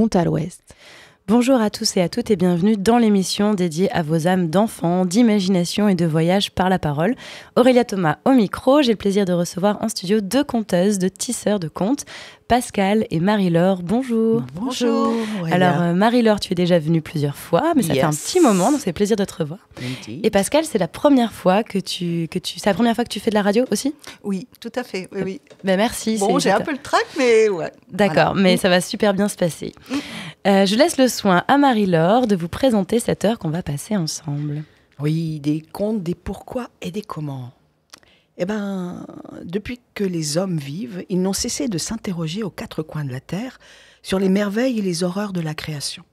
compte à l'ouest. Bonjour à tous et à toutes et bienvenue dans l'émission dédiée à vos âmes d'enfants, d'imagination et de voyage par la parole. Aurélia Thomas au micro, j'ai le plaisir de recevoir en studio deux conteuses, deux tisseurs de contes, Pascal et Marie-Laure. Bonjour. Bonjour. Alors euh, Marie-Laure, tu es déjà venue plusieurs fois, mais ça fait un petit moment, donc c'est plaisir de te revoir. Et Pascal, c'est la première fois que tu que tu c'est première fois que tu fais de la radio aussi Oui, tout à fait. Oui, oui. Ben, merci. Bon, j'ai un peu le trac mais ouais. D'accord, mais mm. ça va super bien se passer. Mm. Euh, je laisse le soin à Marie-Laure de vous présenter cette heure qu'on va passer ensemble. Oui, des contes, des pourquoi et des comment. Eh bien, depuis que les hommes vivent, ils n'ont cessé de s'interroger aux quatre coins de la terre sur les merveilles et les horreurs de la création.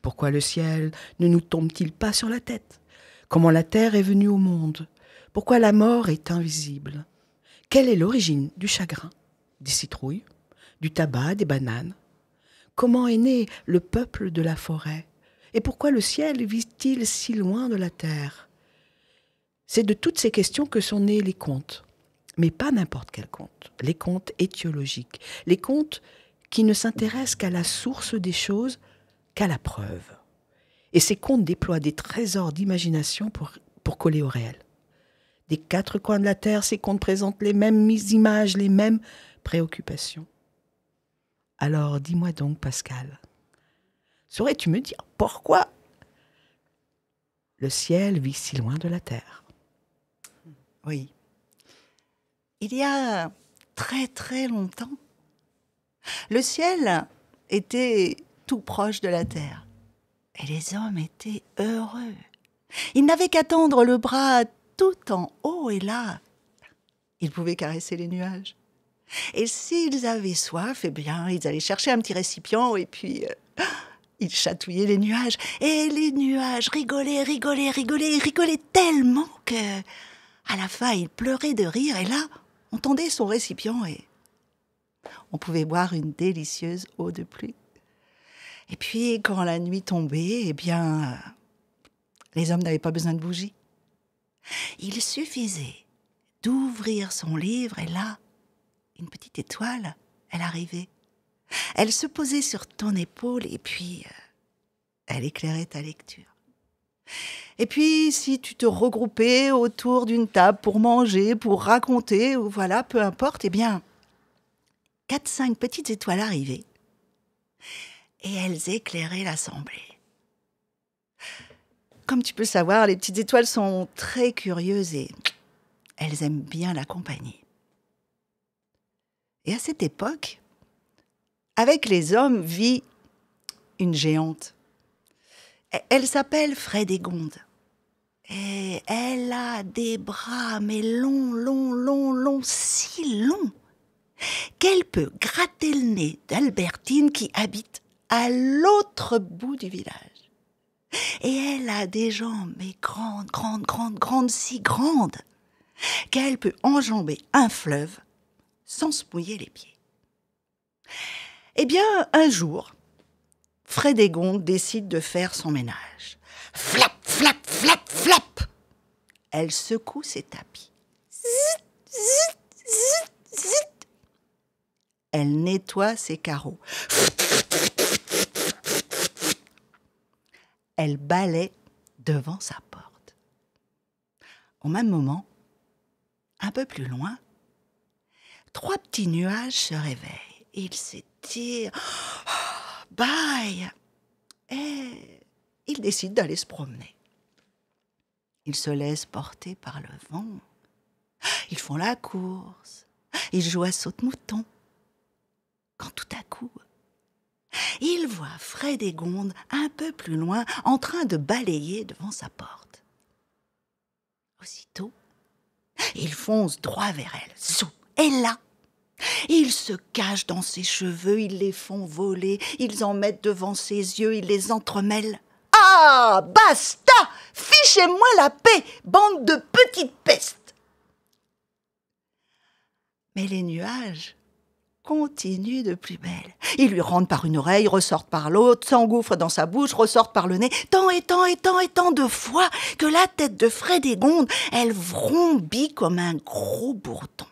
Pourquoi le ciel ne nous tombe-t-il pas sur la tête Comment la terre est venue au monde Pourquoi la mort est invisible Quelle est l'origine du chagrin Des citrouilles Du tabac Des bananes Comment est né le peuple de la forêt Et pourquoi le ciel vit-il si loin de la terre C'est de toutes ces questions que sont nés les contes. Mais pas n'importe quel conte. Les contes étiologiques. Les contes qui ne s'intéressent qu'à la source des choses, qu'à la preuve. Et ces contes déploient des trésors d'imagination pour, pour coller au réel. Des quatre coins de la Terre, ces contes présentent les mêmes images, les mêmes préoccupations. Alors dis-moi donc, Pascal, saurais-tu me dire pourquoi le ciel vit si loin de la terre Oui. Il y a très très longtemps, le ciel était tout proche de la terre. Et les hommes étaient heureux. Ils n'avaient qu'à tendre le bras tout en haut et là, ils pouvaient caresser les nuages. Et s'ils avaient soif, eh bien, ils allaient chercher un petit récipient et puis euh, ils chatouillaient les nuages. Et les nuages rigolaient, rigolaient, rigolaient, rigolaient tellement que, à la fin, ils pleuraient de rire. Et là, on tendait son récipient et on pouvait boire une délicieuse eau de pluie. Et puis, quand la nuit tombait, eh bien, les hommes n'avaient pas besoin de bougies. Il suffisait d'ouvrir son livre et là, une petite étoile, elle arrivait. Elle se posait sur ton épaule et puis euh, elle éclairait ta lecture. Et puis, si tu te regroupais autour d'une table pour manger, pour raconter, ou voilà, peu importe, eh bien, quatre, cinq petites étoiles arrivaient et elles éclairaient l'assemblée. Comme tu peux savoir, les petites étoiles sont très curieuses et elles aiment bien la compagnie. Et à cette époque, avec les hommes vit une géante. Elle s'appelle Frédégonde. Et elle a des bras, mais longs, longs, longs, longs, si longs, qu'elle peut gratter le nez d'Albertine qui habite à l'autre bout du village. Et elle a des jambes, mais grandes, grandes, grandes, grandes, si grandes, qu'elle peut enjamber un fleuve sans se mouiller les pieds. Eh bien, un jour, Frédégonde décide de faire son ménage. Flap, flap, flap, flap Elle secoue ses tapis. Zit, zit, zit, zit. Elle nettoie ses carreaux. Elle balaie devant sa porte. Au même moment, un peu plus loin, trois petits nuages se réveillent. Ils s'étirent. Oh, bye Et ils décident d'aller se promener. Ils se laissent porter par le vent. Ils font la course. Ils jouent à saute-mouton. Quand tout à coup, ils voient Fred et Gonde un peu plus loin en train de balayer devant sa porte. Aussitôt, ils foncent droit vers elle. sous, Et là, ils se cachent dans ses cheveux, ils les font voler, ils en mettent devant ses yeux, ils les entremêlent. Ah Basta Fichez-moi la paix, bande de petites pestes Mais les nuages continuent de plus belle. Ils lui rentrent par une oreille, ressortent par l'autre, s'engouffrent dans sa bouche, ressortent par le nez, tant et tant et tant et tant de fois que la tête de Frédégonde, elle vrombit comme un gros bourdon.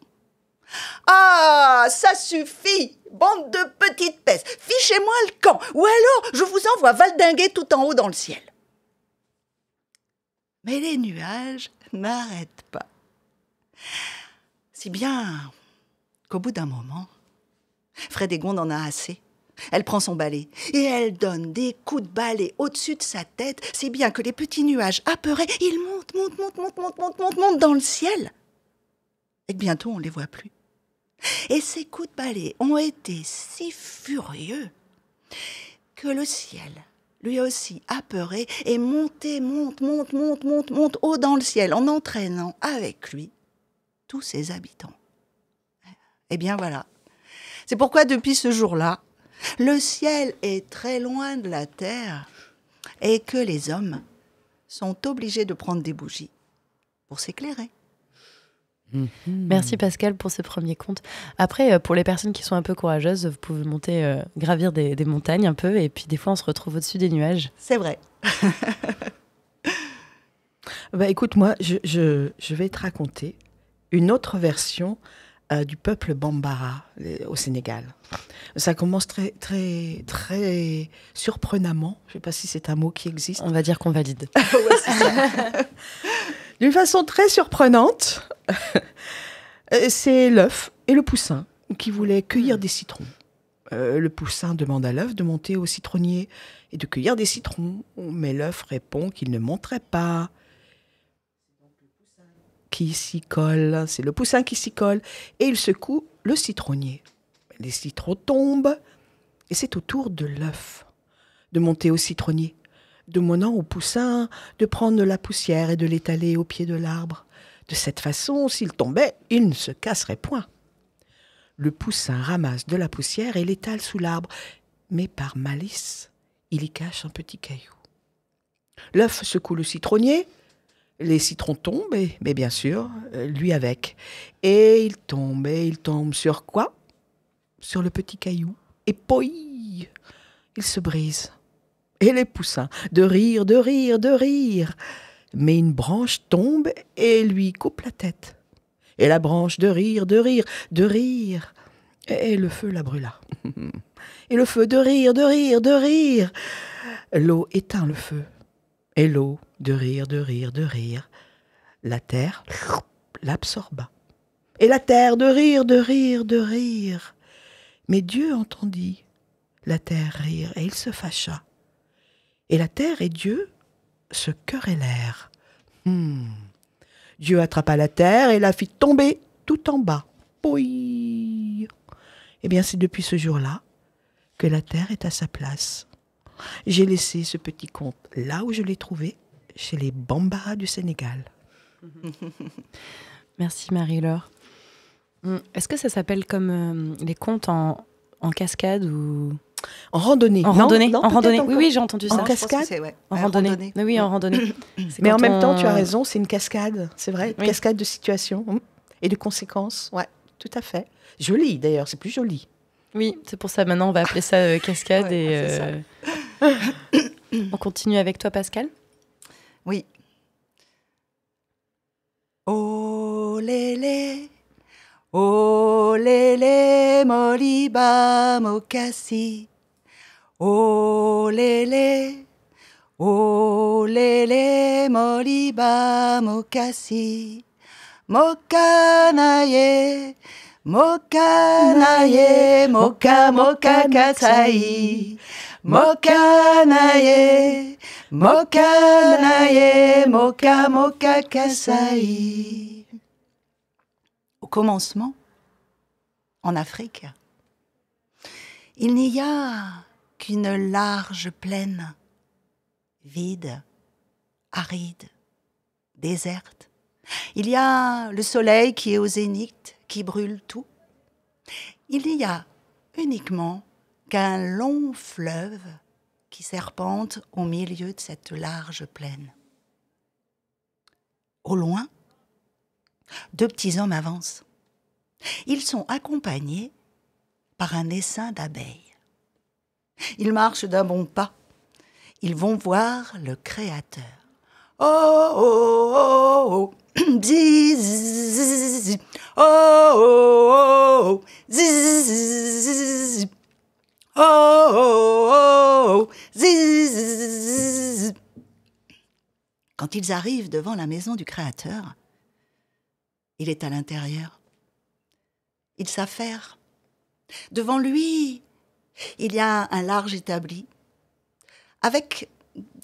Ah, ça suffit Bande de petites pestes Fichez-moi le camp Ou alors, je vous envoie valdinguer tout en haut dans le ciel Mais les nuages n'arrêtent pas. Si bien qu'au bout d'un moment, Frédégonde en a assez. Elle prend son balai et elle donne des coups de balai au-dessus de sa tête, si bien que les petits nuages apeurés, ils montent, montent, montent, montent, montent, montent, montent, montent dans le ciel. Et bientôt, on ne les voit plus et ses coups de balai ont été si furieux que le ciel, lui aussi apeuré, est monté, monte, monte, monte, monte, monte haut dans le ciel en entraînant avec lui tous ses habitants. Eh bien voilà. C'est pourquoi depuis ce jour-là, le ciel est très loin de la terre et que les hommes sont obligés de prendre des bougies pour s'éclairer. Mhm. Merci Pascal pour ce premier conte Après, euh, pour les personnes qui sont un peu courageuses, vous pouvez monter, euh, gravir des, montagnes un peu, et puis des fois on se retrouve au-dessus des nuages. C'est vrai. bah écoute, moi, je, vais te raconter une autre version euh, du peuple Bambara au Sénégal. Ça commence très, très, très surprenamment. Je ne sais pas si c'est un mot qui existe. On va dire qu'on valide. D'une façon très surprenante, euh, c'est l'œuf et le poussin qui voulaient cueillir des citrons. Euh, le poussin demande à l'œuf de monter au citronnier et de cueillir des citrons, mais l'œuf répond qu'il ne monterait pas. Qui s'y colle, c'est le poussin qui s'y colle, et il secoue le citronnier. Les citrons tombent, et c'est au tour de l'œuf de monter au citronnier demandant au poussin de prendre de la poussière et de l'étaler au pied de l'arbre. De cette façon, s'il tombait, il ne se casserait point. Le poussin ramasse de la poussière et l'étale sous l'arbre, mais par malice, il y cache un petit caillou. L'œuf secoue le citronnier, les citrons tombent, mais bien sûr, euh, lui avec. Et il tombe, et il tombe sur quoi Sur le petit caillou. Et poi Il se brise et les poussins, de rire, de rire, de rire. Mais une branche tombe et lui coupe la tête. Et la branche de rire, de rire, de rire. Et le feu la brûla. et le feu de rire, de rire, de rire. L'eau éteint le feu. Et l'eau de rire, de rire, de rire. La terre l'absorba. Et la terre de rire, de rire, de rire. Mais Dieu entendit la terre rire et il se fâcha. Et la terre et Dieu se querellèrent. l'air. Hmm. Dieu attrapa la terre et la fit tomber tout en bas. Oui. Eh bien, c'est depuis ce jour-là que la terre est à sa place. J'ai laissé ce petit conte là où je l'ai trouvé, chez les Bambara du Sénégal. Merci Marie-Laure. Hmm, est-ce que ça s'appelle comme euh, les contes en, en cascade ou en randonnée. En randonnée, en Oui, oui, j'ai entendu ça. En cascade randonnée. oui, en randonnée. Mais en même temps, tu as raison, c'est une cascade, c'est vrai, une cascade de situations et de conséquences. Ouais, tout à fait. Joli d'ailleurs, c'est plus joli. Oui, c'est pour ça maintenant on va appeler ça euh, cascade et euh, on continue avec toi Pascal. Oui. Oh lélé, oh lélé, Oh lélé, oh lélé, moliba mokasi, mokanaye, mokanaye, moka moka katai, mokanaye, moka moka Au commencement, en Afrique, il n'y a une large plaine, vide, aride, déserte. Il y a le soleil qui est au zénith, qui brûle tout. Il n'y a uniquement qu'un long fleuve qui serpente au milieu de cette large plaine. Au loin, deux petits hommes avancent. Ils sont accompagnés par un essaim d'abeilles. Ils marchent d'un bon pas. Ils vont voir le Créateur. Oh, oh, oh, oh, oh, oh, oh, oh, oh, oh, Quand ils arrivent devant la maison du Créateur, il est à l'intérieur. Il s'affaire. Devant lui, il y a un large établi avec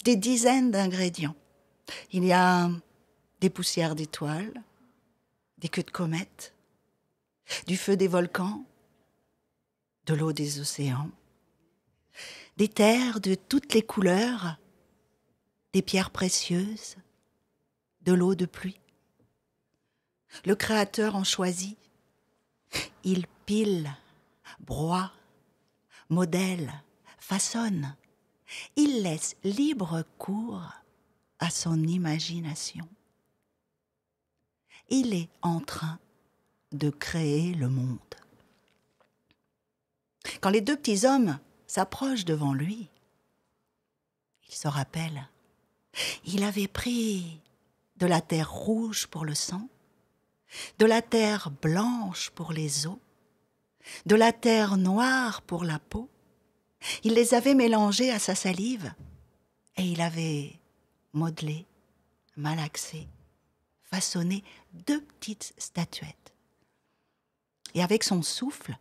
des dizaines d'ingrédients. Il y a des poussières d'étoiles, des queues de comètes, du feu des volcans, de l'eau des océans, des terres de toutes les couleurs, des pierres précieuses, de l'eau de pluie. Le Créateur en choisit. Il pile, broie, modèle, façonne. Il laisse libre cours à son imagination. Il est en train de créer le monde. Quand les deux petits hommes s'approchent devant lui, il se rappelle, il avait pris de la terre rouge pour le sang, de la terre blanche pour les os, de la terre noire pour la peau. Il les avait mélangés à sa salive et il avait modelé, malaxé, façonné deux petites statuettes. Et avec son souffle,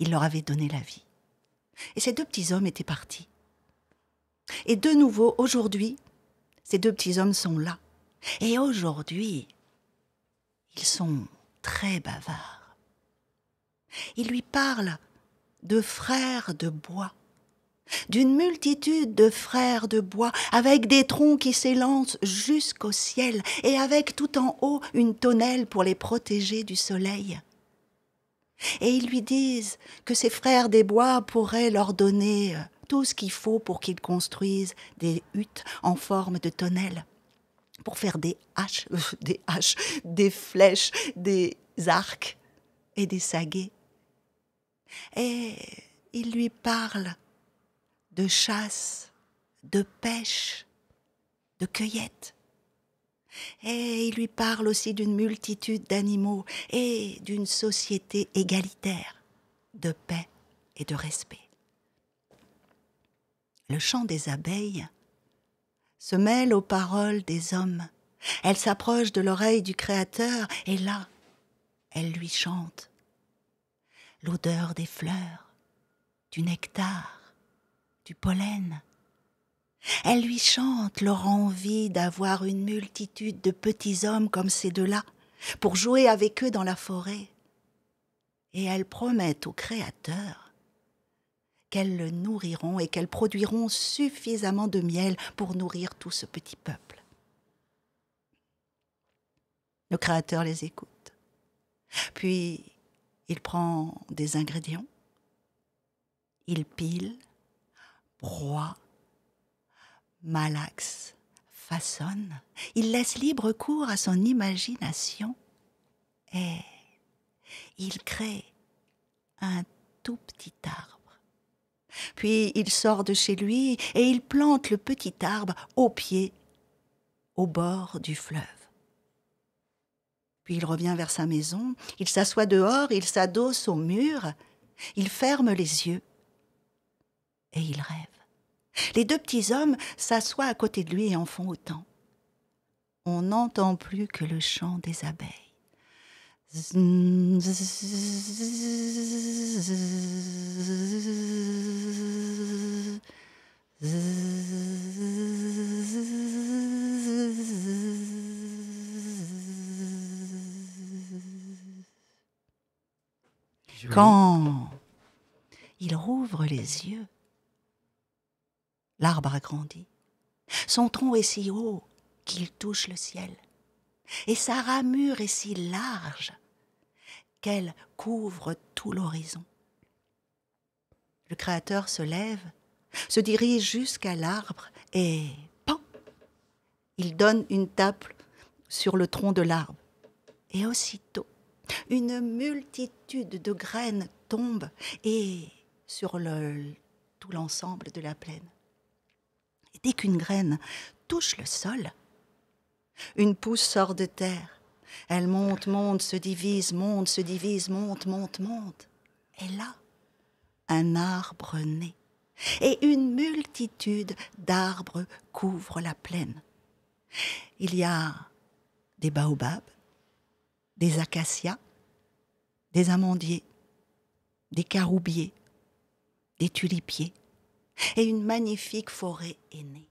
il leur avait donné la vie. Et ces deux petits hommes étaient partis. Et de nouveau, aujourd'hui, ces deux petits hommes sont là. Et aujourd'hui, ils sont très bavard. Il lui parle de frères de bois, d'une multitude de frères de bois, avec des troncs qui s'élancent jusqu'au ciel, et avec tout en haut une tonnelle pour les protéger du soleil. Et ils lui disent que ces frères des bois pourraient leur donner tout ce qu'il faut pour qu'ils construisent des huttes en forme de tonnelle pour faire des haches, euh, des haches, des flèches, des arcs et des saguets. Et il lui parle de chasse, de pêche, de cueillette. Et il lui parle aussi d'une multitude d'animaux et d'une société égalitaire, de paix et de respect. Le chant des abeilles se mêle aux paroles des hommes. Elle s'approche de l'oreille du Créateur et là, elle lui chante l'odeur des fleurs, du nectar, du pollen. Elle lui chante leur envie d'avoir une multitude de petits hommes comme ces deux-là pour jouer avec eux dans la forêt. Et elle promet au Créateur qu'elles le nourriront et qu'elles produiront suffisamment de miel pour nourrir tout ce petit peuple. Le Créateur les écoute. Puis il prend des ingrédients, il pile, broie, malaxe, façonne, il laisse libre cours à son imagination et il crée un tout petit arbre. Puis il sort de chez lui et il plante le petit arbre au pied, au bord du fleuve. Puis il revient vers sa maison, il s'assoit dehors, il s'adosse au mur, il ferme les yeux et il rêve. Les deux petits hommes s'assoient à côté de lui et en font autant. On n'entend plus que le chant des abeilles. Quand il rouvre les yeux, l'arbre a grandi Son tronc est si haut qu'il touche le ciel, et sa ramure est si large qu'elle couvre tout l'horizon. Le Créateur se lève, se dirige jusqu'à l'arbre et pan Il donne une tape sur le tronc de l'arbre. Et aussitôt, une multitude de graines tombe et sur tout l'ensemble de la plaine. dès qu'une graine touche le sol, une pousse sort de terre elle monte, monte, se divise, monte, se divise, monte, monte, monte. Et là, un arbre naît. Et une multitude d'arbres couvre la plaine. Il y a des baobabs, des acacias, des amandiers, des caroubiers, des tulipiers, et une magnifique forêt est née.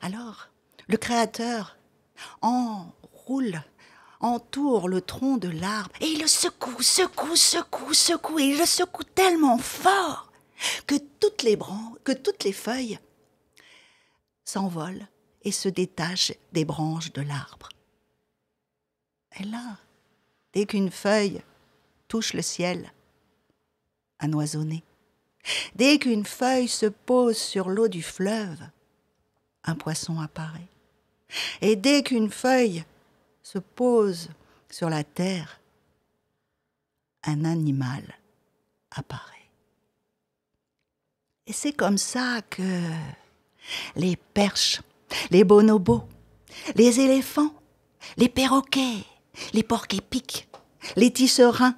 Alors, le Créateur, en roule, entoure le tronc de l'arbre et il le secoue, secoue, secoue, secoue, et il le secoue tellement fort que toutes les branches, que toutes les feuilles s'envolent et se détachent des branches de l'arbre. Et là, dès qu'une feuille touche le ciel, un oiseau Dès qu'une feuille se pose sur l'eau du fleuve, un poisson apparaît. Et dès qu'une feuille se pose sur la terre, un animal apparaît. Et c'est comme ça que les perches, les bonobos, les éléphants, les perroquets, les porcs épics, les tisserins,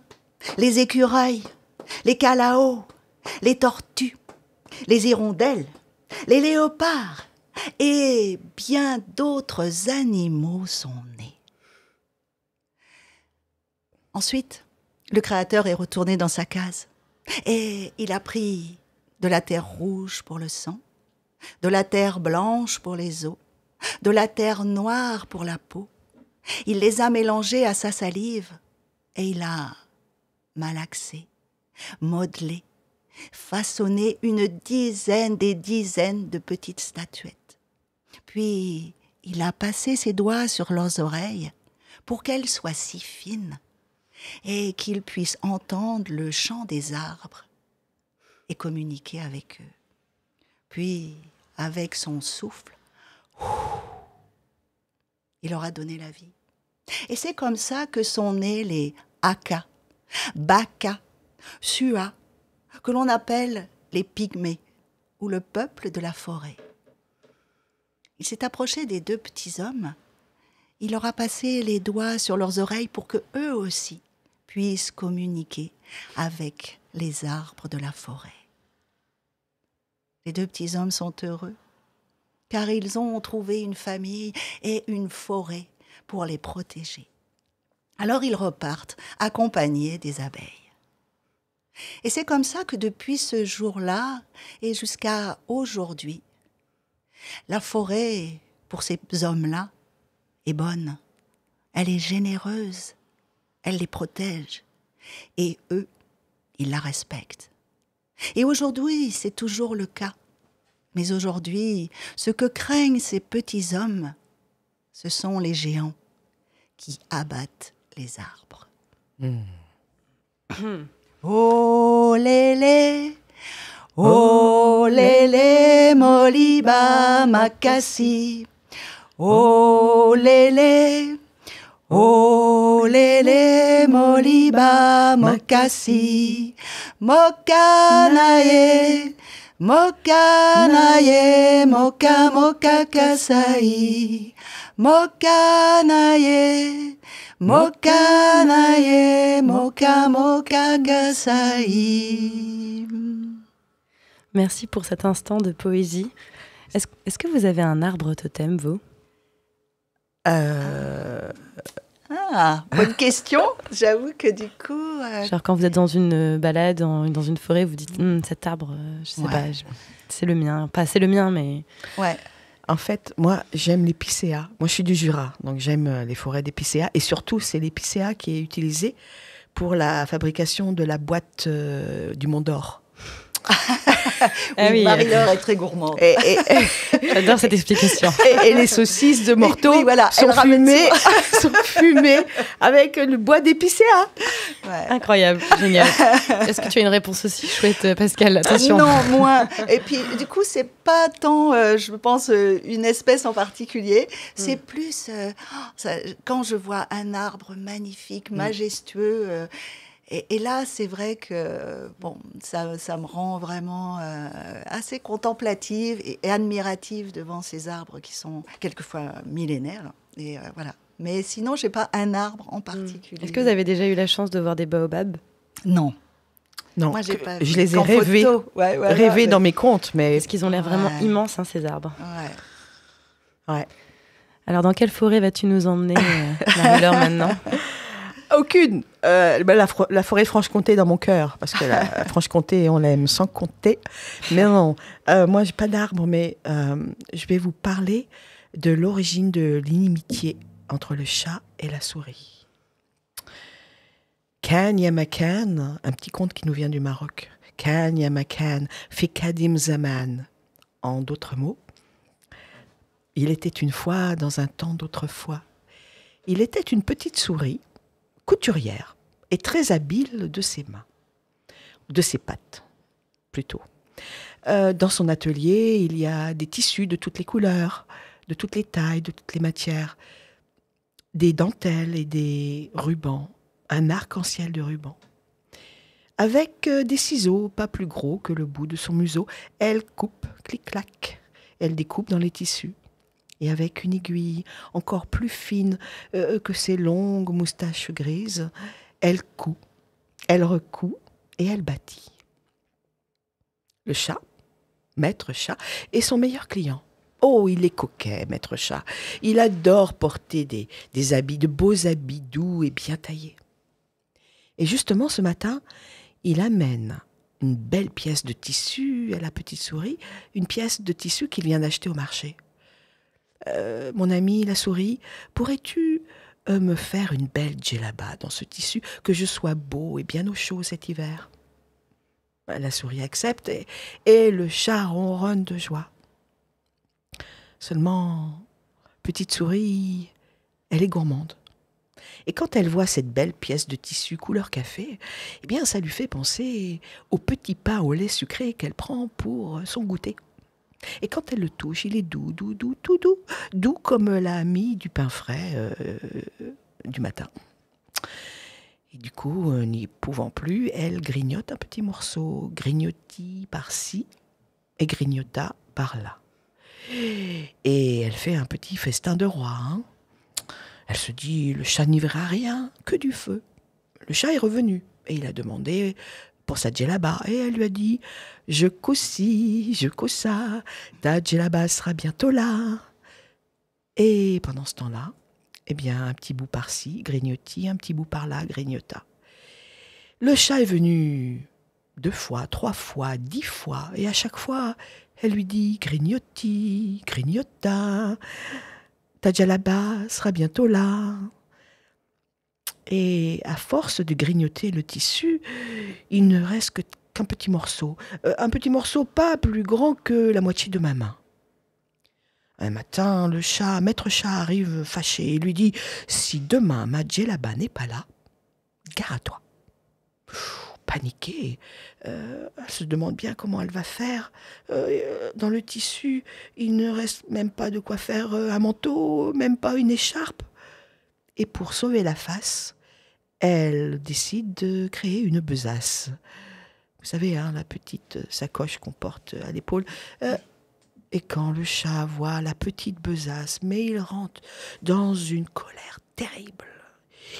les écureuils, les calaos, les tortues, les hirondelles, les léopards et bien d'autres animaux sont nés. Ensuite, le Créateur est retourné dans sa case et il a pris de la terre rouge pour le sang, de la terre blanche pour les os, de la terre noire pour la peau. Il les a mélangés à sa salive et il a malaxé, modelé, façonné une dizaine des dizaines de petites statuettes. Puis il a passé ses doigts sur leurs oreilles pour qu'elles soient si fines et qu'ils puissent entendre le chant des arbres et communiquer avec eux. Puis, avec son souffle, il leur a donné la vie. Et c'est comme ça que sont nés les Aka, Baka, Sua, que l'on appelle les pygmées ou le peuple de la forêt. Il s'est approché des deux petits hommes. Il leur a passé les doigts sur leurs oreilles pour que eux aussi puissent communiquer avec les arbres de la forêt. Les deux petits hommes sont heureux, car ils ont trouvé une famille et une forêt pour les protéger. Alors ils repartent, accompagnés des abeilles. Et c'est comme ça que depuis ce jour-là et jusqu'à aujourd'hui, la forêt, pour ces hommes-là, est bonne, elle est généreuse, elle les protège. Et eux, ils la respectent. Et aujourd'hui, c'est toujours le cas. Mais aujourd'hui, ce que craignent ces petits hommes, ce sont les géants qui abattent les arbres. Hmm. oh lélé, oh oh Oh lele moliba mokasi mokanaye mokanaye moka moka kasai mokanaye moka Merci pour cet instant de poésie. Est-ce est que vous avez un arbre totem, vous euh, ah, bonne question. J'avoue que du coup. Euh, Genre quand vous êtes dans une euh, balade, dans une forêt, vous dites hmm, cet arbre, euh, je sais pas, c'est le mien. Pas c'est le mien, mais. Ouais. En fait, moi, j'aime l'épicéa. Moi, je suis du Jura, donc j'aime les forêts d'épicéa. Et surtout, c'est l'épicéa qui est utilisé pour la fabrication de la boîte du Mont d'Or. Ah oui, Marie-Laure est très gourmande. J'adore cette explication. Et, les saucisses de mortaux voilà, sont, fumées, sont fumées avec le bois d'épicéa. Ouais. Incroyable, génial. Est-ce que tu as une réponse aussi chouette, euh, Pascal Attention. Non, moins. Et puis, du coup, c'est pas tant, euh, je pense, euh, une espèce en particulier. C'est mm. plus, oh, quand je vois un arbre magnifique, mm. majestueux, et, là, c'est vrai que bon, ça, ça me rend vraiment euh, assez contemplative et, admirative devant ces arbres qui sont quelquefois millénaires. Et euh, voilà. Mais sinon, j'ai pas un arbre en hmm. particulier. Est-ce que vous avez déjà eu la chance de voir des baobabs Non. Non, Moi, je les ai rêvés, rêvés dans mes contes, mais parce qu'ils ont l'air vraiment immenses hein, ces arbres. Ouais. Alors, dans quelle forêt vas-tu nous emmener, euh, maintenant aucune. Euh, ben, la, forêt Franche-Comté dans mon cœur, parce que la, Franche-Comté, on l'aime sans compter. Mais non, euh, moi, j'ai pas d'arbre, mais euh, je vais vous parler de l'origine de l'inimitié entre le chat et la souris. Kan Yamakan, un petit conte qui nous vient du Maroc. Kan Yamakan, kadim Zaman. En d'autres mots, il était une fois dans un temps d'autrefois. Il était une petite souris couturière et très habile de ses mains, de ses pattes plutôt. Euh, dans son atelier, il y a des tissus de toutes les couleurs, de toutes les tailles, de toutes les matières, des dentelles et des rubans, un arc-en-ciel de rubans. Avec euh, des ciseaux pas plus gros que le bout de son museau, elle coupe, clic-clac, elle découpe dans les tissus et avec une aiguille encore plus fine euh, que ses longues moustaches grises, elle coud, elle recoud et elle bâtit. Le chat, maître chat, est son meilleur client. Oh, il est coquet, maître chat. Il adore porter des, des habits, de beaux habits doux et bien taillés. Et justement, ce matin, il amène une belle pièce de tissu à la petite souris, une pièce de tissu qu'il vient d'acheter au marché. Euh, mon ami la souris, pourrais-tu euh, me faire une belle djellaba dans ce tissu, que je sois beau et bien au chaud cet hiver bah, La souris accepte et, le chat ronronne de joie. Seulement, petite souris, elle est gourmande. Et quand elle voit cette belle pièce de tissu couleur café, eh bien ça lui fait penser au petit pain au lait sucré qu'elle prend pour son goûter. Et quand elle le touche, il est doux, doux, doux, tout doux. Doux comme la mie du pain frais euh, du matin. Et du coup, euh, n'y pouvant plus, elle grignote un petit morceau, grignotit par-ci et grignota par-là. Et elle fait un petit festin de roi. Hein. Elle se dit, le chat n'y verra rien, que du feu. Le chat est revenu et il a demandé pour sa djellaba. Et elle lui a dit Je coussi, je coussa, ta djellaba sera bientôt là. Et pendant ce temps-là, eh bien, un petit bout par-ci grignotit, un petit bout par-là grignota. Le chat est venu deux fois, trois fois, dix fois, et à chaque fois, elle lui dit Grignotit, grignota, ta djellaba sera bientôt là. Et à force de grignoter le tissu, il ne reste que qu'un petit morceau, euh, un petit morceau pas plus grand que la moitié de ma main. Un matin, le chat, maître chat, arrive fâché et lui dit Si demain ma djellaba n'est pas là, gare à toi. Paniquée, euh, elle se demande bien comment elle va faire. Euh, dans le tissu, il ne reste même pas de quoi faire un manteau, même pas une écharpe. Et pour sauver la face, elle décide de créer une besace. Vous savez, hein, la petite sacoche qu'on porte à l'épaule. Euh, et quand le chat voit la petite besace, mais il rentre dans une colère terrible.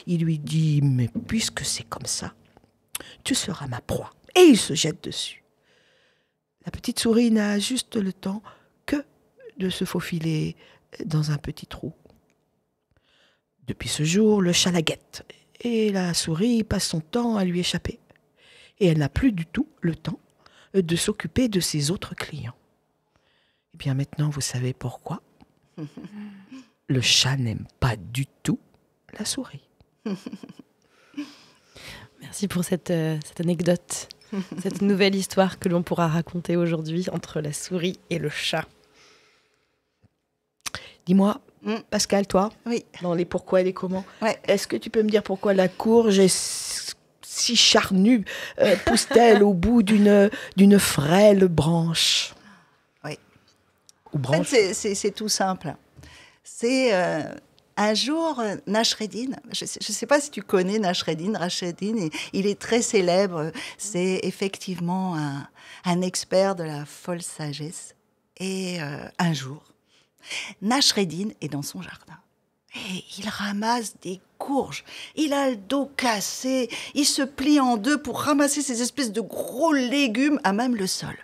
Il lui dit, mais puisque c'est comme ça, tu seras ma proie. Et il se jette dessus. La petite souris n'a juste le temps que de se faufiler dans un petit trou depuis ce jour, le chat la guette, et la souris passe son temps à lui échapper. Et elle n'a plus du tout le temps de s'occuper de ses autres clients. Et eh bien maintenant, vous savez pourquoi Le chat n'aime pas du tout la souris. Merci pour cette, euh, cette anecdote, cette nouvelle histoire que l'on pourra raconter aujourd'hui entre la souris et le chat. Dis-moi, Mm. Pascal, toi, oui. dans les pourquoi et les comment, est-ce que tu peux me dire pourquoi la courge est si charnue euh, pousse-t-elle au bout d'une frêle branche Oui. c'est tout simple. C'est euh, un jour, euh, Nashreddin, je ne sais, pas si tu connais Nashreddin, Rashreddin, il est très célèbre. C'est effectivement un, expert de la folle sagesse. Et un jour, Nashreddin est dans son jardin. Et il ramasse des courges. Il a le dos cassé. Il se plie en deux pour ramasser ces espèces de gros légumes à même le sol.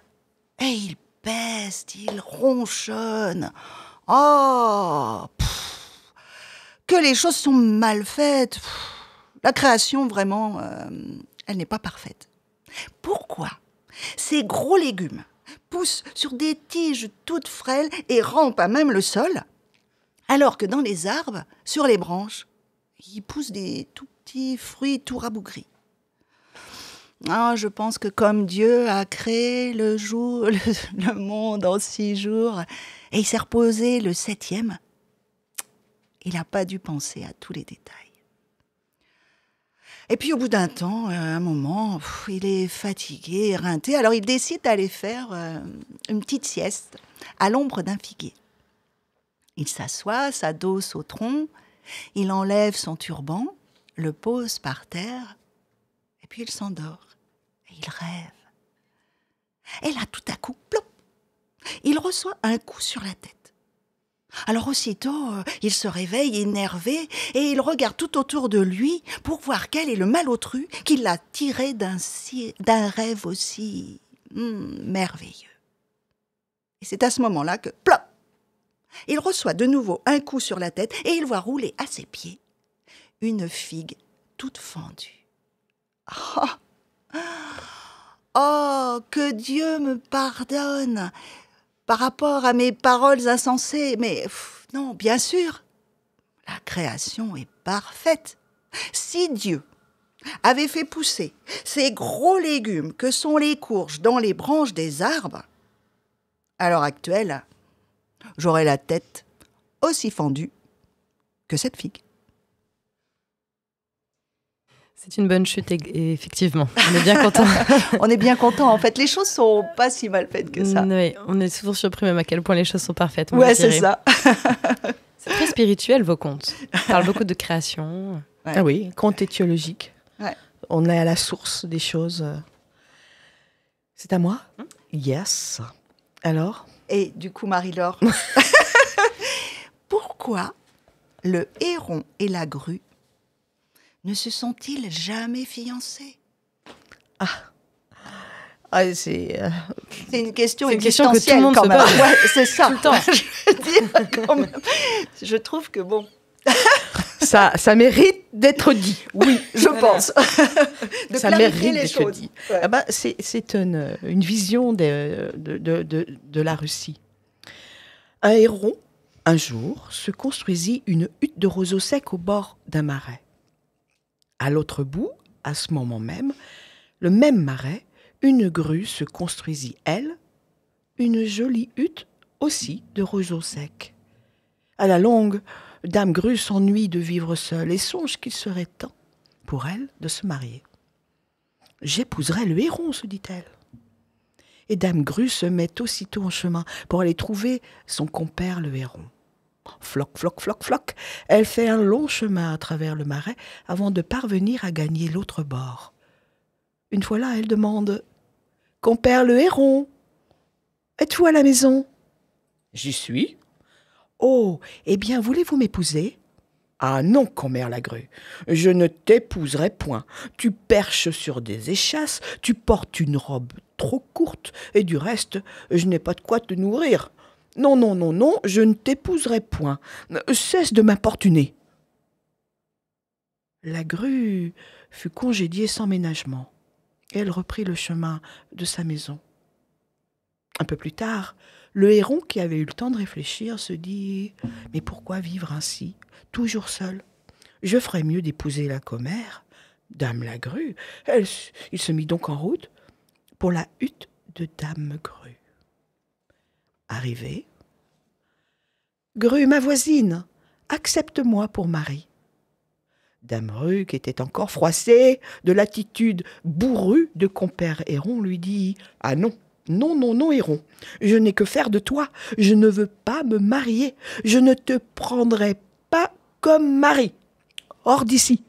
Et il peste, il ronchonne. Oh Que les choses sont mal faites. la création, vraiment, euh, elle n'est pas parfaite. Pourquoi ces gros légumes pousse sur des tiges toutes frêles et rampe à même le sol, alors que dans les arbres, sur les branches, il pousse des tout petits fruits tout rabougris. Ah, je pense que comme Dieu a créé le jour, le monde en six jours, et il s'est reposé le septième, il n'a pas dû penser à tous les détails. Et puis au bout d'un temps, euh, un moment, il est fatigué, éreinté. Alors il décide d'aller faire euh, une petite sieste à l'ombre d'un figuier. Il s'assoit, s'adosse au tronc, il enlève son turban, le pose par terre, et puis il s'endort. et Il rêve. Et là, tout à coup, plop, il reçoit un coup sur la tête. Alors aussitôt, euh, il se réveille énervé et il regarde tout autour de lui pour voir quel est le malotru qui l'a tiré d'un rêve aussi hmm, merveilleux. Et c'est à ce moment-là que, plop, il reçoit de nouveau un coup sur la tête et il voit rouler à ses pieds une figue toute fendue. Ah! Ah! oh que Dieu me pardonne par rapport à mes paroles insensées. Mais non, bien sûr, la création est parfaite. Si Dieu avait fait pousser ces gros légumes que sont les courges dans les branches des arbres, à l'heure actuelle, j'aurais la tête aussi fendue que cette figue. C'est une bonne chute, effectivement. On est bien content. on est bien content. En fait, les choses sont pas si mal faites que ça. Oui, on est souvent surpris même à quel point les choses sont parfaites. Oui, c'est ça. c'est très spirituel vos contes. On parle beaucoup de création. Ah oui, contes éthiologiques. On est à la source des choses. C'est à moi. Hmm? Yes. Alors. Et du coup, Marie-Laure, pourquoi le héron et la grue ne se sont-ils jamais fiancés Ah, ah euh, c'est une question une existentielle question que tout le même. c'est ça. Tout le temps. je, dire, quand même. je trouve que bon. ça, ça mérite d'être dit. Oui, je pense. ça mérite d'être dit. Ah bah, c'est une, vision de, de, de, la Russie. Un héros un jour, se construisit une hutte de roseaux secs au bord d'un marais. À l'autre bout, à ce moment même, le même marais, une grue se construisit, elle, une jolie hutte aussi de roseaux secs. À la longue, Dame Grue s'ennuie de vivre seule et songe qu'il serait temps pour elle de se marier. J'épouserai le héron, se dit-elle. Et Dame Grue se met aussitôt en chemin pour aller trouver son compère le héron. Floc, floc, floc, floc. Elle fait un long chemin à travers le marais avant de parvenir à gagner l'autre bord. Une fois là, elle demande Compère le héron, êtes-vous à la maison J'y suis. Oh, eh bien, voulez-vous m'épouser ah non, commère la grue, je ne t'épouserai point. Tu perches sur des échasses, tu portes une robe trop courte, et du reste, je n'ai pas de quoi te nourrir. Non, non, non, non, je ne t'épouserai point. Euh, cesse de m'importuner. La grue fut congédiée sans ménagement, et elle reprit le chemin de sa maison. Un peu plus tard, le héron, qui avait eu le temps de réfléchir, se dit Mais pourquoi vivre ainsi, toujours seul Je ferais mieux d'épouser la commère. Dame la grue. il se mit donc en route pour la hutte de Dame Grue. Arrivé, Grue, ma voisine, accepte-moi pour mari. Dame Rue, qui était encore froissée de l'attitude bourrue de compère Héron, lui dit Ah non, non, non, non, Héron, je n'ai que faire de toi, je ne veux pas me marier, je ne te prendrai pas comme mari. Hors d'ici.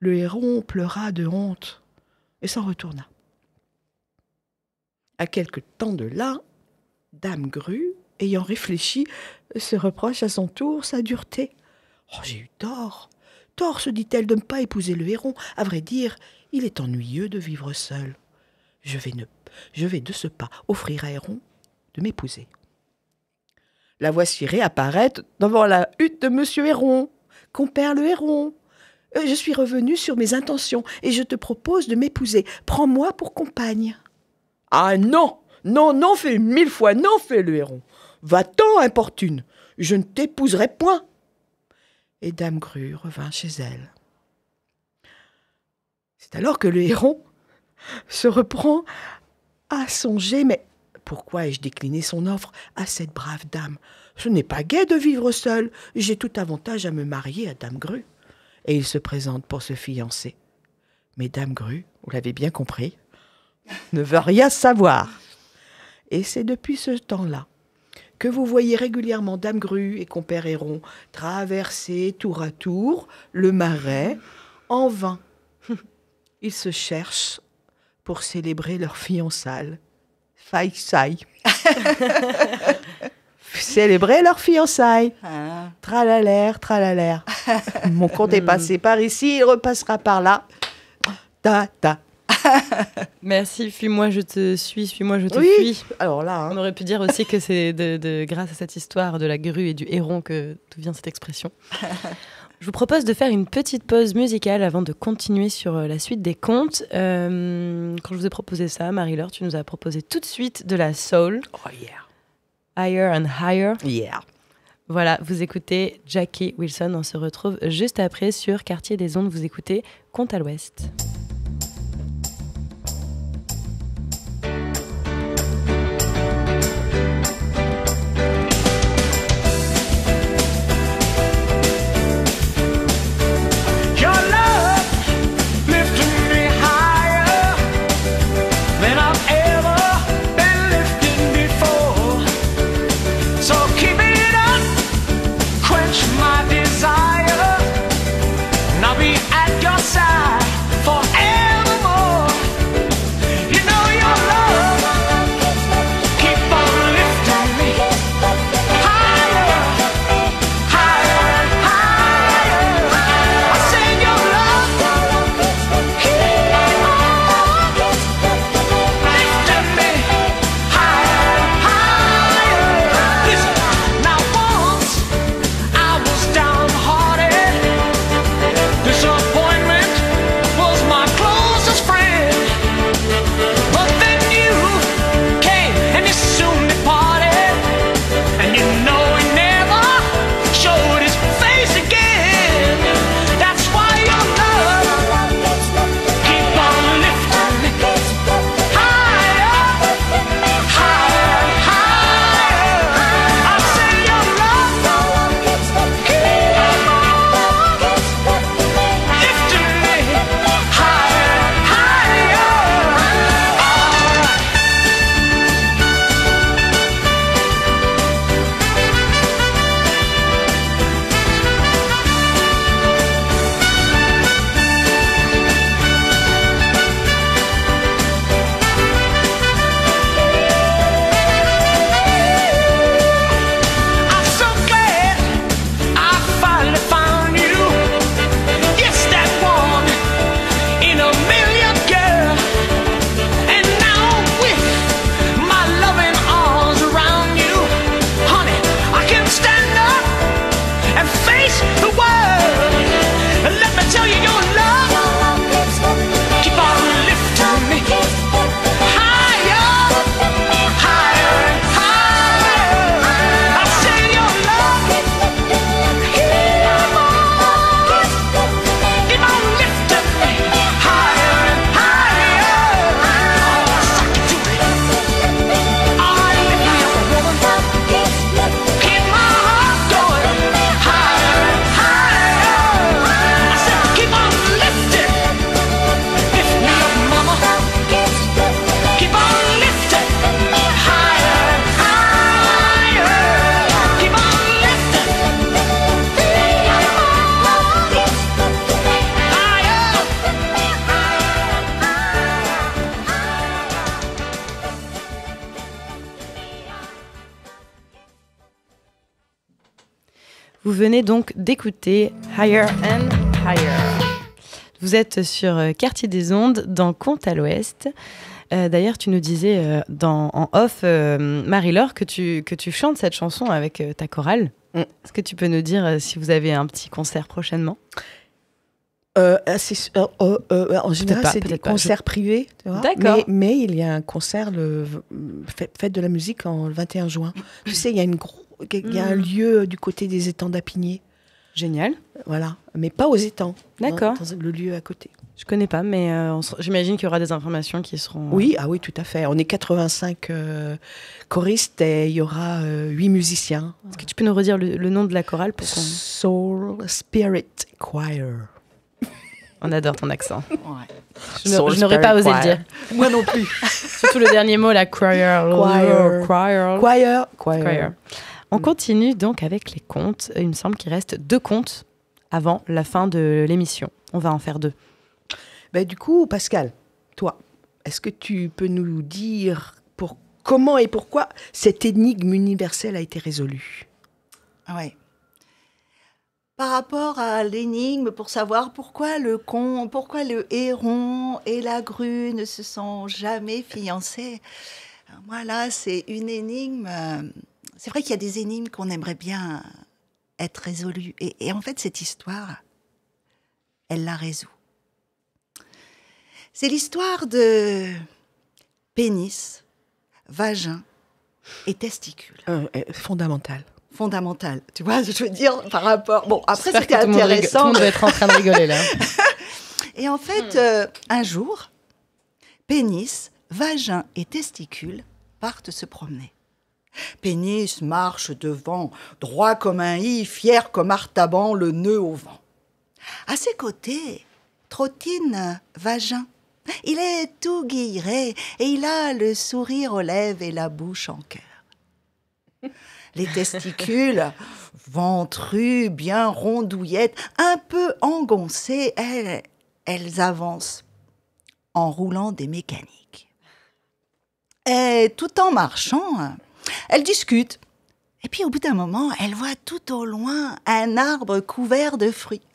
Le héron pleura de honte et s'en retourna. À quelque temps de là, Dame Grue ayant réfléchi, se reproche à son tour sa dureté. Oh, j'ai eu tort. Tort, se dit-elle, de ne pas épouser le héron. À vrai dire, il est ennuyeux de vivre seul. Je vais, ne... je vais de ce pas offrir à Héron de m'épouser. La voici réapparaître devant la hutte de Monsieur Héron. Compère le Héron. Euh, je suis revenue sur mes intentions et je te propose de m'épouser. Prends-moi pour compagne. Ah non Non, non, fais mille fois non, fais le Héron. Va-t'en, importune, je ne t'épouserai point. Et Dame Gru revint chez elle. C'est alors que le héron se reprend à songer, mais pourquoi ai-je décliné son offre à cette brave dame Ce n'est pas gai de vivre seul, j'ai tout avantage à me marier à Dame Grue. Et il se présente pour se fiancer. Mais Dame Gru, vous l'avez bien compris, ne veut rien savoir. Et c'est depuis ce temps-là que vous voyez régulièrement Dame Gru et compère Héron traverser tour à tour le marais en vain. Ils se cherchent pour célébrer leur fiançailles. Faïsaï. célébrer leur fiançailles. Ah. Tralalère, Mon compte est passé par ici, il repassera par là. Ta, ta, Merci, fuis-moi, je te suis, fuis moi je te fuis. Alors là. Hein. On aurait pu dire aussi que c'est de, grâce à cette histoire de la grue et du héron que d'où vient cette expression. Je vous propose de faire une petite pause musicale avant de continuer sur euh, la suite des contes. Euh, quand je vous ai proposé ça, Marie-Laure, tu nous as proposé tout de suite de la soul. Oh yeah. Higher and higher. Yeah. Voilà, vous écoutez Jackie Wilson. On se retrouve juste après sur Quartier des Ondes. Vous écoutez Compte à l'Ouest. venez donc d'écouter Higher and Higher. Vous êtes sur euh, Quartier des Ondes, dans Comte à l'Ouest. Euh, d'ailleurs, tu nous disais euh, dans, en off, Marie-Laure, que tu, que tu chantes cette chanson avec ta chorale. Mm. Est-ce que tu peux nous dire si vous avez un petit concert prochainement ah, oh, oh, oh, bah, En général, c'est des concerts privés. D'accord. Mais, il y a un concert, le fête, de la musique, en, le 21 juin. tu sais, il y a une grosse il y a un hmm. lieu euh, du côté des étangs d'Apigné. Génial. Voilà, mais pas aux étangs. D'accord. le lieu à côté. Je connais pas, mais euh, j'imagine qu'il y aura des informations qui seront. Oui, euh, ah oui, tout à fait. On est 85 choristes et il y aura 8 musiciens. Est-ce que tu peux nous redire le, nom de la chorale Soul Spirit Choir. On adore ton accent. Je n'aurais pas osé le dire. Moi non plus. Surtout le dernier mot, la choir. Choir. Choir. choir. choir. On mm. continue donc avec les contes. Il me semble qu'il reste deux contes avant la fin de l'émission. On va en faire deux. Ben, du coup, Pascal, toi, est-ce que tu peux nous dire pour comment et pourquoi cette énigme universelle a été résolue ah Oui. Par rapport à l'énigme, pour savoir pourquoi le con, pourquoi le héron et la grue ne se sont jamais fiancés, voilà, c'est une énigme. Euh, c'est vrai qu'il y a des énigmes qu'on aimerait bien être résolues. Et, en fait, cette histoire, elle la résout. C'est l'histoire de pénis, vagin et testicule. Euh, euh fondamental. Fondamental, tu vois, je veux dire, par rapport. Bon, après, c'était intéressant. On être en train de rigoler là. et en fait, hmm. euh, un jour, pénis, vagin et testicule partent se promener. Pénis marche devant, droit comme un i, fier comme Artaban, le nœud au vent. À ses côtés, trottine vagin. Il est tout guilleré et il a le sourire aux lèvres et la bouche en cœur. Les testicules, ventrues, bien rondouillettes, un peu engoncées, elles, elles avancent en roulant des mécaniques. Et tout en marchant, elles discutent. Et puis au bout d'un moment, elles voient tout au loin un arbre couvert de fruits.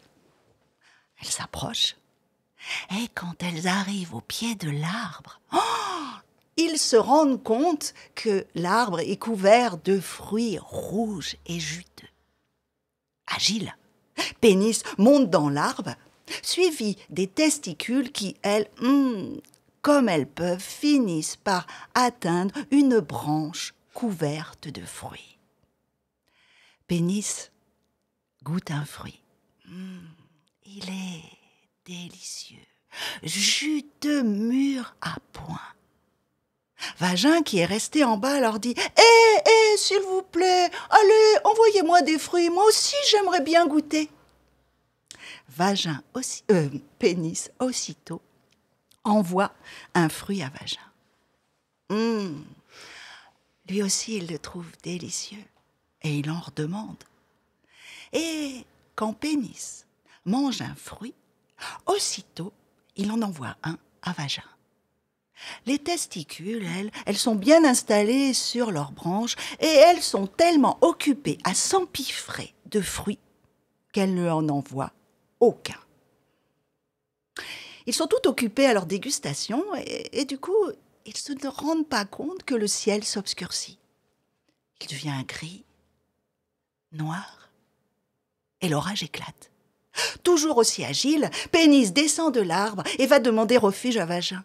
Elles s'approchent Et quand elles arrivent au pied de l'arbre, oh, ils se rendent compte que l'arbre est couvert de fruits rouges et juteux. Agile, Pénis monte dans l'arbre, suivi des testicules qui, elles, hmm, comme elles peuvent, finissent par atteindre une branche couverte de fruits. Pénis goûte un fruit. Mmh, il est délicieux, juteux, mûr à point. Vagin, qui est resté en bas, leur dit Eh, eh, s'il vous plaît, allez, envoyez-moi des fruits, moi aussi j'aimerais bien goûter. Vagin aussi, euh, pénis aussitôt envoie un fruit à vagin. Mmh. Lui aussi, il le trouve délicieux et il en redemande. Et quand Pénis mange un fruit, aussitôt, il en envoie un à Vagin. Les testicules, elles, elles sont bien installées sur leurs branches et elles sont tellement occupées à s'empiffrer de fruits qu'elles ne en envoient aucun. Ils sont tout occupés à leur dégustation et, et du coup, ils se ne rendent pas compte que le ciel s'obscurcit. Il devient gris, noir, et l'orage éclate. Toujours aussi agile, Pénis descend de l'arbre et va demander refuge à Vagin.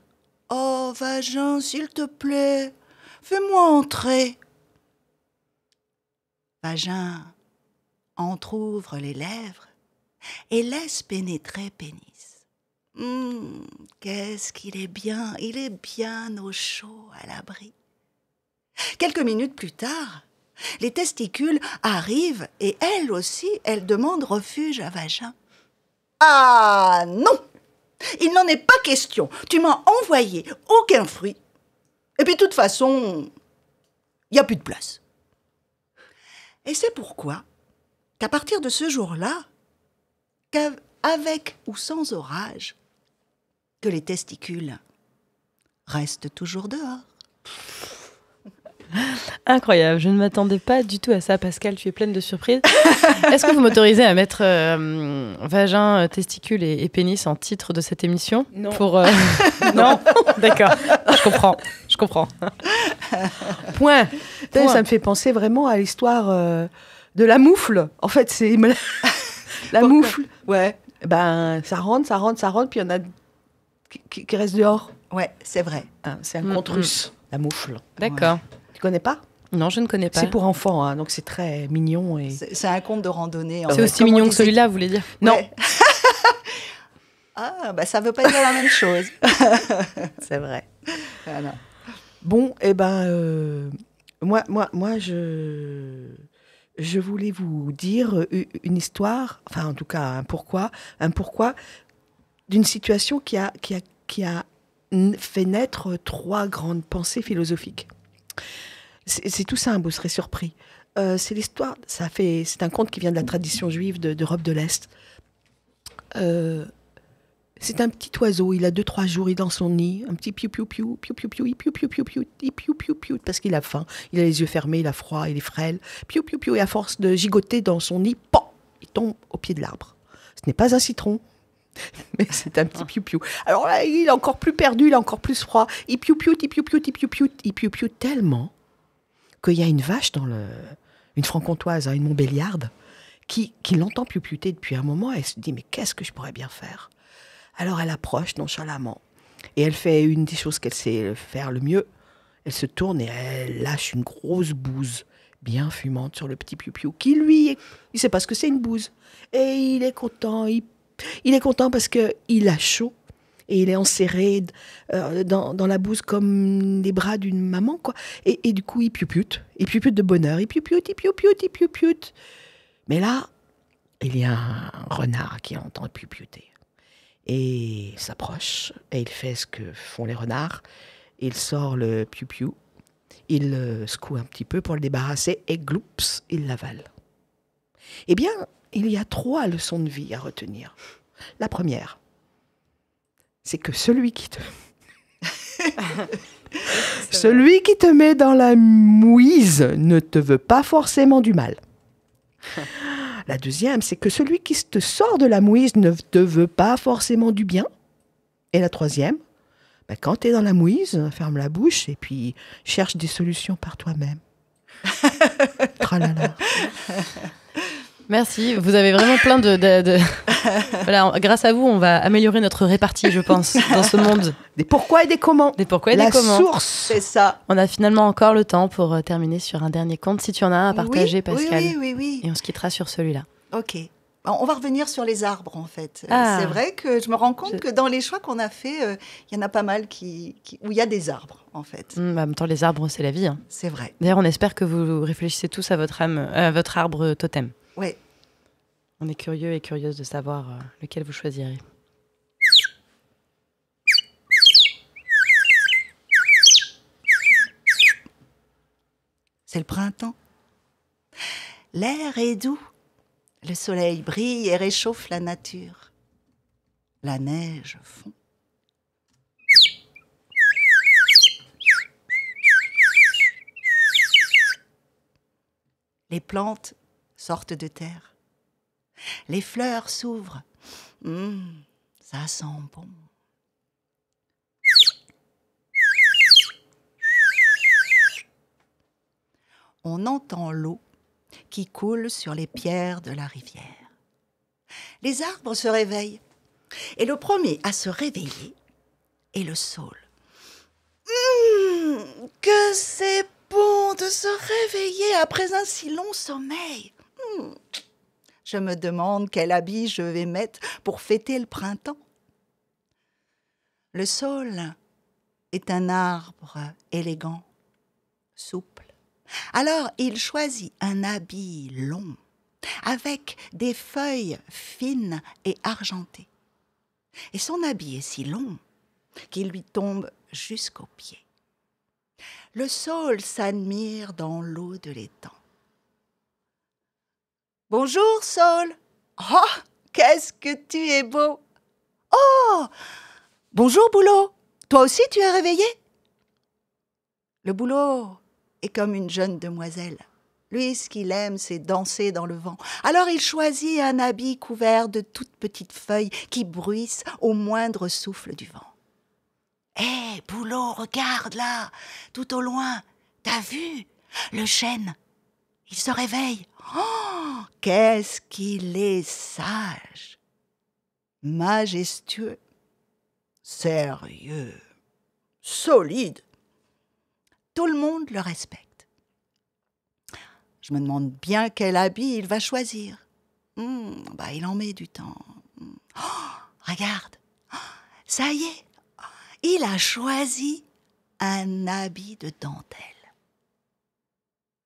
Oh, Vagin, s'il te plaît, fais-moi entrer. Vagin entr'ouvre les lèvres et laisse pénétrer Pénis. Hum, qu'est-ce qu'il est bien, il est bien au chaud, à l'abri. Quelques minutes plus tard, les testicules arrivent et elles aussi, elles demandent refuge à vagin. Ah non Il n'en est pas question. Tu m'as envoyé aucun fruit. Et puis de toute façon, il n'y a plus de place. Et c'est pourquoi qu'à partir de ce jour-là, qu'avec ou sans orage, que les testicules restent toujours dehors. Incroyable, je ne m'attendais pas du tout à ça. Pascal, tu es pleine de surprises. Est-ce que vous m'autorisez à mettre euh, vagin, euh, testicules et, pénis en titre de cette émission Non. Pour, euh, non, D'accord, je comprends, je comprends. Point. Ça me fait penser vraiment à l'histoire de la moufle. En fait, c'est... la moufle, ouais. Ben, ça rentre, ça rentre, ça rentre, puis il y en a qui, reste dehors. Ouais, c'est vrai. Hein, c'est un mm, conte mm. russe, la moufle. D'accord. Tu Tu connais pas non, je ne connais pas. C'est pour enfants, hein, donc c'est très mignon. Et... C'est un conte de randonnée. C'est aussi mignon que celui-là, vous voulez dire Non. ah, bah ça ne veut pas dire la même chose. c'est vrai. Voilà. Ah, bon, eh ben, euh, moi, moi, moi, je, je voulais vous dire une histoire, enfin en tout cas un pourquoi, un pourquoi d'une situation qui a, qui, a, fait naître trois grandes pensées philosophiques. C'est tout simple, vous serez surpris. c'est l'histoire, ça fait, c'est un conte qui vient de la tradition juive d'Europe de, l'Est. c'est un petit oiseau, il a deux, trois jours, il est dans son nid, un petit piou piou piou, piou piou piou, piou piou piou, piou piou piou piou, parce qu'il a faim, il a les yeux fermés, il a froid, il est frêle, piou piou piou, et à force de gigoter dans son nid, pan, il tombe au pied de l'arbre. Ce n'est pas un citron, Mais c'est un petit piou-piou. Alors là, il est encore plus perdu, il est encore plus froid. Il piou-piou, il piou-piou, il piou-piou, il piou-piou tellement qu'il y a une vache dans le. Une franc-comtoise, hein, une Montbéliarde, qui, qui l'entend piou-piouter depuis un moment. Elle se dit Mais qu'est-ce que je pourrais bien faire Alors elle approche nonchalamment. Et elle fait une des choses qu'elle sait faire le mieux. Elle se tourne et elle lâche une grosse bouse bien fumante sur le petit piou-piou, qui lui, il sait pas ce que c'est une bouse. Et il est content, il il est content parce qu'il a chaud et il est enserré euh, dans, dans, la bouse comme les bras d'une maman, quoi. Et, du coup, il pioute, il pioute de bonheur, il pioute, il piupiute, il Mais là, il y a un renard qui entend piouter et s'approche et il fait ce que font les renards. Il sort le piou il secoue un petit peu pour le débarrasser et gloups, il l'avale. Eh bien, il y a trois leçons de vie à retenir. La première, c'est que celui qui te... celui qui te met dans la mouise ne te veut pas forcément du mal. La deuxième, c'est que celui qui te sort de la mouise ne te veut pas forcément du bien. Et la troisième, ben, quand tu es dans la mouise, ferme la bouche et puis cherche des solutions par toi-même. Tralala. Oh Merci. Vous avez vraiment plein de. voilà, grâce à vous, on va améliorer notre répartie, je pense, dans ce monde. Des pourquoi et des comment. Des pourquoi et des comment. La source, c'est ça. On a finalement encore le temps pour euh, terminer sur un dernier compte, si tu en as à partager, Pascal. Oui, oui, oui, Et on se quittera sur celui-là. Ok. On va revenir sur les arbres, en fait. Euh, ah. C'est vrai que je me rends compte que dans les choix qu'on a faits, euh, il y en a pas mal qui, où il y a des arbres, en fait. Hum, bah, en même temps, les arbres, c'est la vie. Hein. C'est vrai. D'ailleurs, on espère que vous réfléchissez tous à votre, âme, à votre arbre totem. Oui. On est curieux et curieuse de savoir euh, lequel vous choisirez. C'est le printemps. L'air est doux. Le soleil brille et réchauffe la nature. La neige fond. Les plantes sortent de terre. Les fleurs s'ouvrent. Hum, ça sent bon. On entend l'eau qui coule sur les pierres de la rivière. Les arbres se réveillent. Et le premier à se réveiller est le saule. Hum, que c'est bon de se réveiller après un si long sommeil. Hmm. je me demande quel habit je vais mettre pour fêter le printemps. Le saule est un arbre élégant, souple. Alors il choisit un habit long, avec des feuilles fines et argentées. Et son habit est si long qu'il lui tombe jusqu'aux pieds. Le saule s'admire dans l'eau de l'étang. Bonjour, Saul. Oh, qu'est-ce que tu es beau. Oh, bonjour, Boulot. Toi aussi, tu es réveillé Le Boulot est comme une jeune demoiselle. Lui, ce qu'il aime, c'est danser dans le vent. Alors il choisit un habit couvert de toutes petites feuilles qui bruissent au moindre souffle du vent. Eh, Boulot, regarde là, tout au loin. T'as vu Le chêne il se réveille. Oh, qu'est-ce qu'il est sage, majestueux, sérieux, solide. Tout le monde le respecte. Je me demande bien quel habit il va choisir. Hmm, bah, il en met du temps. Hmm. Oh, regarde, oh, ça y est, il a choisi un habit de dentelle.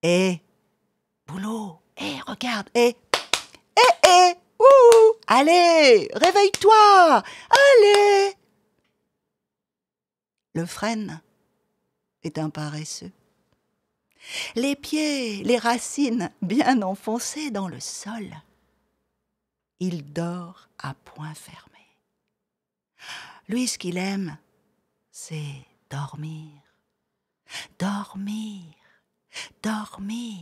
Et Boulot, hé, eh, eh, regarde, hé, Eh hé, eh, ouh, allez, réveille-toi, allez. Le frêne est un paresseux. Les pieds, les racines bien enfoncées dans le sol, il dort à point fermé. Lui, ce qu'il aime, c'est dormir, dormir, dormir.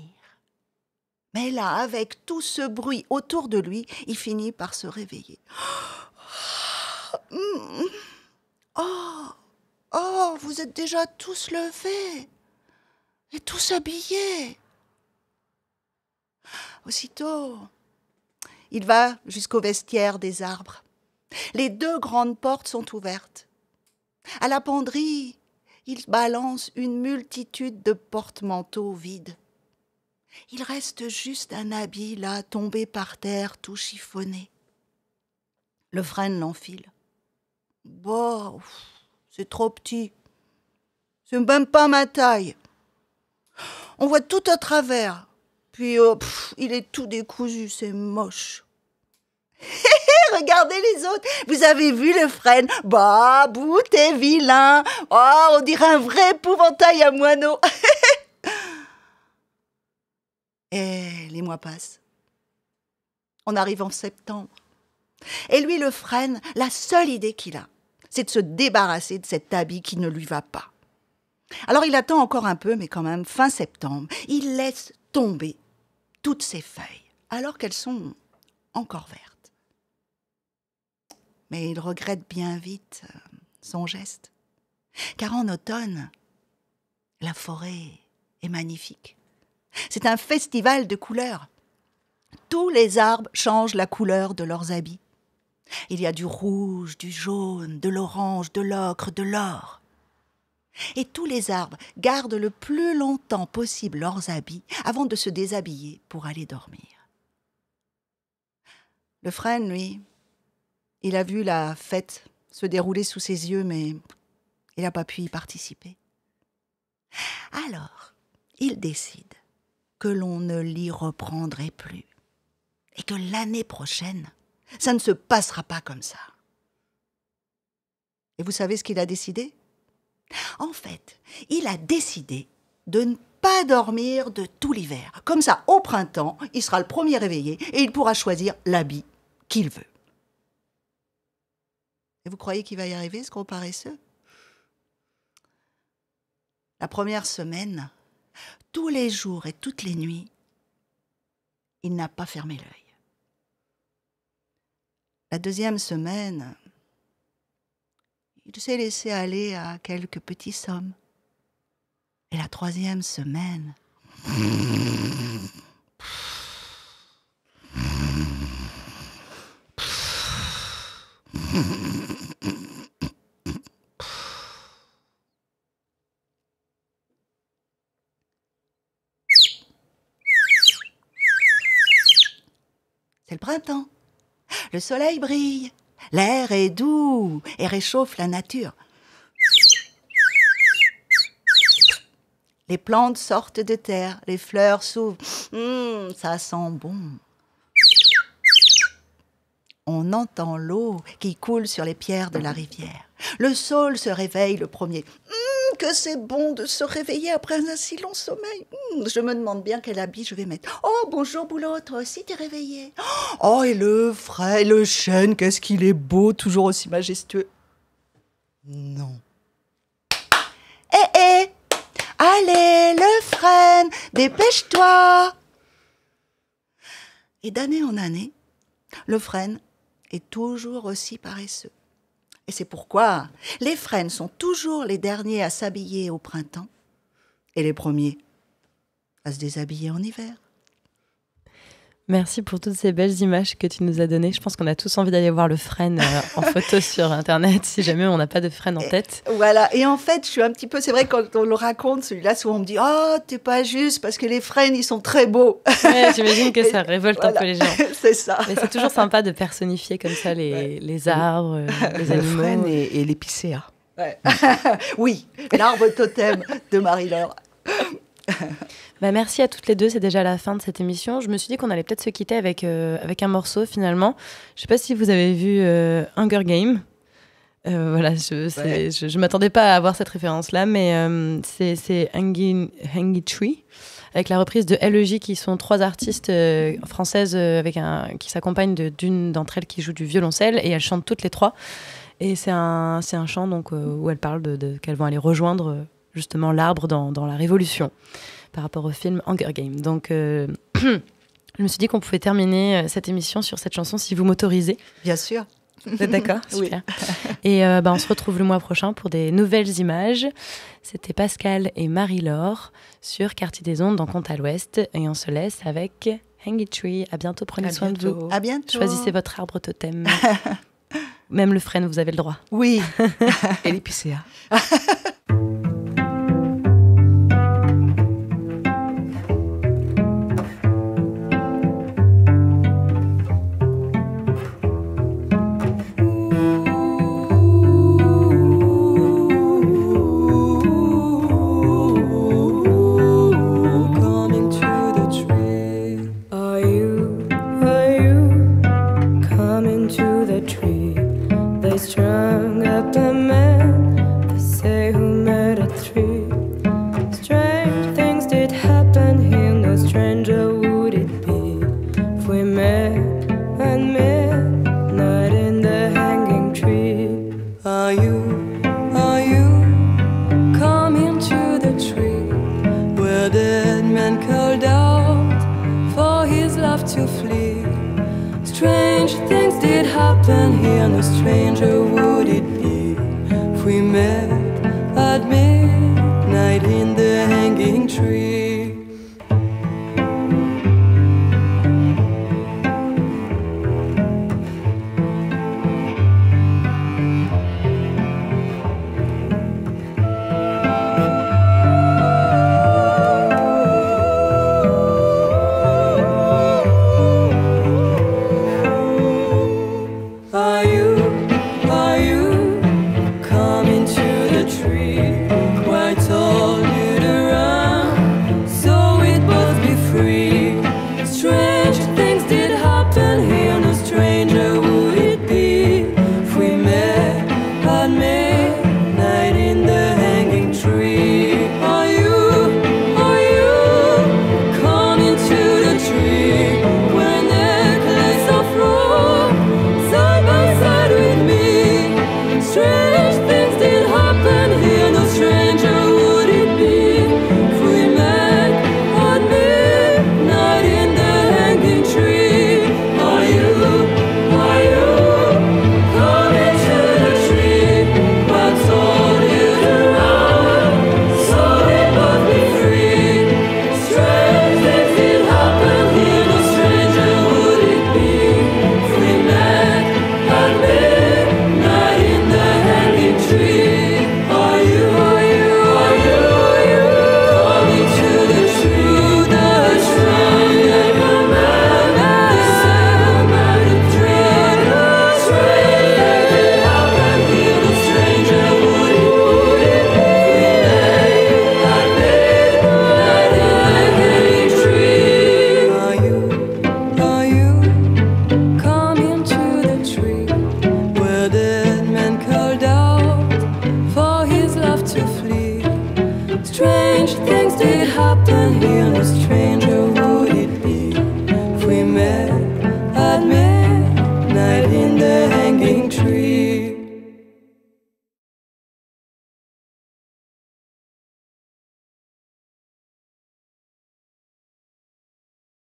Mais là, avec tout ce bruit autour de lui, il finit par se réveiller. Oh, oh, vous êtes déjà tous levés et tous habillés. Aussitôt, il va jusqu'au vestiaire des arbres. Les deux grandes portes sont ouvertes. À la penderie, il balance une multitude de porte-manteaux vides. Il reste juste un habit là, tombé par terre, tout chiffonné. Le frêne l'enfile. Bon, bah, c'est trop petit. C'est même pas ma taille. On voit tout à travers. Puis, oh, il est tout décousu, c'est moche. Regardez les autres. Vous avez vu le frêne Bah, bout, t'es vilain. Oh, on dirait un vrai épouvantail à moineau. Et eh, les mois passent. On arrive en septembre. Et lui le freine, la seule idée qu'il a, c'est de se débarrasser de cet habit qui ne lui va pas. Alors il attend encore un peu, mais quand même, fin septembre, il laisse tomber toutes ses feuilles, alors qu'elles sont encore vertes. Mais il regrette bien vite euh, son geste, car en automne, la forêt est magnifique. C'est un festival de couleurs. Tous les arbres changent la couleur de leurs habits. Il y a du rouge, du jaune, de l'orange, de l'ocre, de l'or. Et tous les arbres gardent le plus longtemps possible leurs habits avant de se déshabiller pour aller dormir. Le frêne, lui, il a vu la fête se dérouler sous ses yeux, mais il n'a pas pu y participer. Alors, il décide que l'on ne l'y reprendrait plus. Et que l'année prochaine, ça ne se passera pas comme ça. Et vous savez ce qu'il a décidé En fait, il a décidé de ne pas dormir de tout l'hiver. Comme ça, au printemps, il sera le premier réveillé et il pourra choisir l'habit qu'il veut. Et vous croyez qu'il va y arriver, ce gros paresseux La première semaine, tous les jours et toutes les nuits, il n'a pas fermé l'œil. La deuxième semaine, il s'est laissé aller à quelques petits sommes. Et la troisième semaine, printemps. Le soleil brille, l'air est doux et réchauffe la nature. Les plantes sortent de terre, les fleurs s'ouvrent. Hum, ça sent bon. On entend l'eau qui coule sur les pierres de la rivière. Le sol se réveille le premier. Hum, que c'est bon de se réveiller après un si long sommeil. Hmm, je me demande bien quel habit je vais mettre. Oh, bonjour Boulotte, si t'es réveillé Oh, et le frais, le chêne, qu'est-ce qu'il est beau, toujours aussi majestueux. Non. Eh, eh, Allez, le frêne, dépêche-toi Et d'année en année, le frêne est toujours aussi paresseux. Et c'est pourquoi les frênes sont toujours les derniers à s'habiller au printemps et les premiers à se déshabiller en hiver. Merci pour toutes ces belles images que tu nous as données. Je pense qu'on a tous envie d'aller voir le frêne euh, en photo sur Internet, si jamais on n'a pas de frêne en tête. voilà. Et en fait, je suis un petit peu. C'est vrai, quand on le raconte, celui-là, souvent on me dit Oh, t'es pas juste parce que les frênes, ils sont très beaux. Ouais, j'imagine que ça révolte un peu les gens. c'est ça. Mais c'est toujours sympa de personnifier comme ça les, les arbres, euh, les animaux. frêne et, et l'épicéa. oui, l'arbre totem de Marie-Laure. Bah, merci à toutes les deux, c'est déjà la fin de cette émission. Je me suis dit qu'on allait peut-être se quitter avec, euh, avec un morceau finalement. Je ne sais pas si vous avez vu euh, Hunger Game. Euh, voilà, je, ne m'attendais pas à avoir cette référence-là, mais c'est Hangi, Tree avec la reprise de LEJ, qui sont trois artistes françaises avec un, qui s'accompagnent d'une d'entre elles qui joue du violoncelle, et elles chantent toutes les trois. Et c'est un, un chant donc, où elles parlent de, de qu'elles vont aller rejoindre justement l'arbre dans, dans la Révolution par rapport au film Hunger Games. Donc, euh, je me suis dit qu'on pouvait terminer euh, cette émission sur cette chanson si vous m'autorisez. Bien sûr. Vous êtes d'accord Oui. Et euh, bah, on se retrouve le mois prochain pour des nouvelles images. C'était Pascal et Marie-Laure sur Quartier des Ondes dans Compte à l'Ouest. Et on se laisse avec Hangy Tree. À bientôt, prenez soin de vous. À bientôt. Choisissez votre arbre totem. Même le frêne, vous avez le droit. Oui. et l'épicéa.